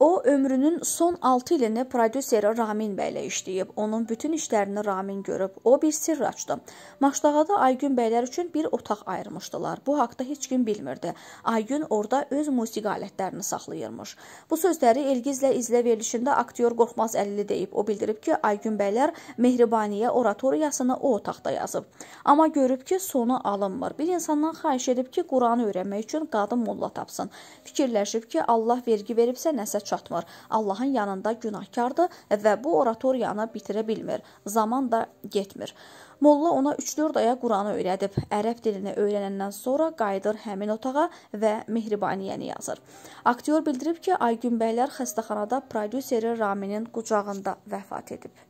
O ömrünün son 6 ilini prodüseri Ramin bəylə işləyib. Onun bütün işlərini Ramin görüb. O bir sirr açdı. Maşdağada Aygün bəylər üçün bir otaq ayırmışdılar. Bu haqqda heç kim bilmirdi. Aygün orada öz musiqi alətlərini saxlayırmış. Bu sözləri Elgizlə izlə verilişində aktyor Qorxmaz Əlili deyib. O bildirib ki, Aygün bəylər Mehribaniyə oratoriyasını o otaqda yazıb. Amma görüb ki, sonu alınmır. Bir insandan xahiş edib ki, Quranı öyrənmək üçün qadın molla tapsın. Fikirləşib ki, Allah vergi veribsə nəsə çatmır. Allahın yanında günahkardır və bu oratoriyanı bitirə bilmir. Zaman da getmir. Molla ona 3-4 aya Quranı öyrədib. Ərəb dilini öyrənəndən sonra qayıdır həmin otağa və Mehribaniyəni yazır. Aktyor bildirib ki, Aygün bəylər xəstəxanada prodüseri Raminin qucağında vəfat edib.